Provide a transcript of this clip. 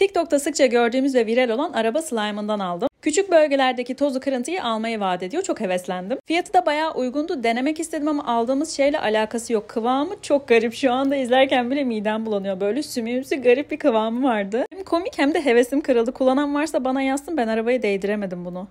TikTok'ta sıkça gördüğümüz ve viral olan araba slime'ından aldım. Küçük bölgelerdeki tozu kırıntıyı almayı vaat ediyor. Çok heveslendim. Fiyatı da bayağı uygundu. Denemek istedim ama aldığımız şeyle alakası yok. Kıvamı çok garip. Şu anda izlerken bile midem bulanıyor. Böyle sümüğümsü garip bir kıvamı vardı. Hem komik hem de hevesim kırıldı. Kullanan varsa bana yazsın ben arabayı değdiremedim bunu.